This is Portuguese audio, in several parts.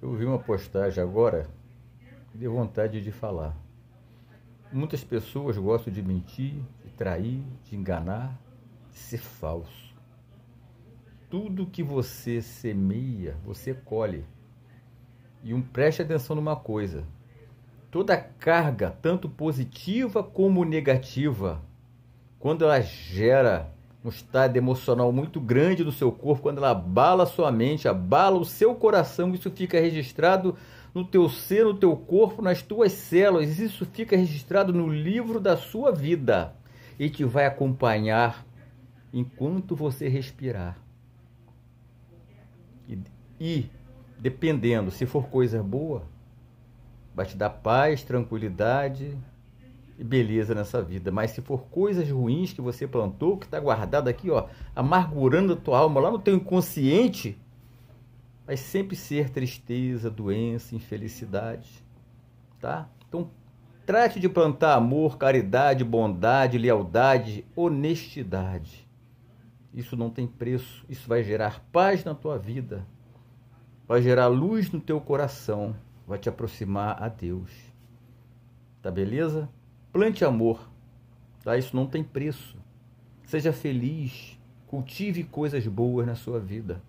Eu vi uma postagem agora que deu vontade de falar. Muitas pessoas gostam de mentir, de trair, de enganar, de ser falso. Tudo que você semeia, você colhe. E um preste atenção numa coisa. Toda carga, tanto positiva como negativa, quando ela gera um estado emocional muito grande no seu corpo, quando ela abala a sua mente, abala o seu coração, isso fica registrado no teu ser, no teu corpo, nas tuas células, isso fica registrado no livro da sua vida e te vai acompanhar enquanto você respirar. E, e dependendo, se for coisa boa, vai te dar paz, tranquilidade, e beleza nessa vida. Mas se for coisas ruins que você plantou, que está guardado aqui, ó, amargurando a tua alma lá no teu inconsciente, vai sempre ser tristeza, doença, infelicidade, tá? Então, trate de plantar amor, caridade, bondade, lealdade, honestidade. Isso não tem preço, isso vai gerar paz na tua vida. Vai gerar luz no teu coração, vai te aproximar a Deus. Tá beleza? Plante amor, tá? isso não tem preço. Seja feliz, cultive coisas boas na sua vida.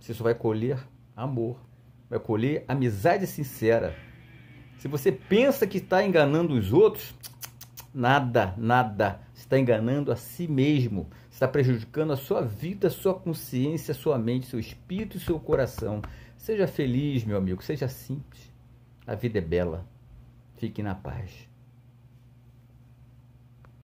Você só vai colher amor, vai colher amizade sincera. Se você pensa que está enganando os outros, nada, nada. Você está enganando a si mesmo. Você está prejudicando a sua vida, a sua consciência, a sua mente, seu espírito e seu coração. Seja feliz, meu amigo, seja simples. A vida é bela. Fique na paz.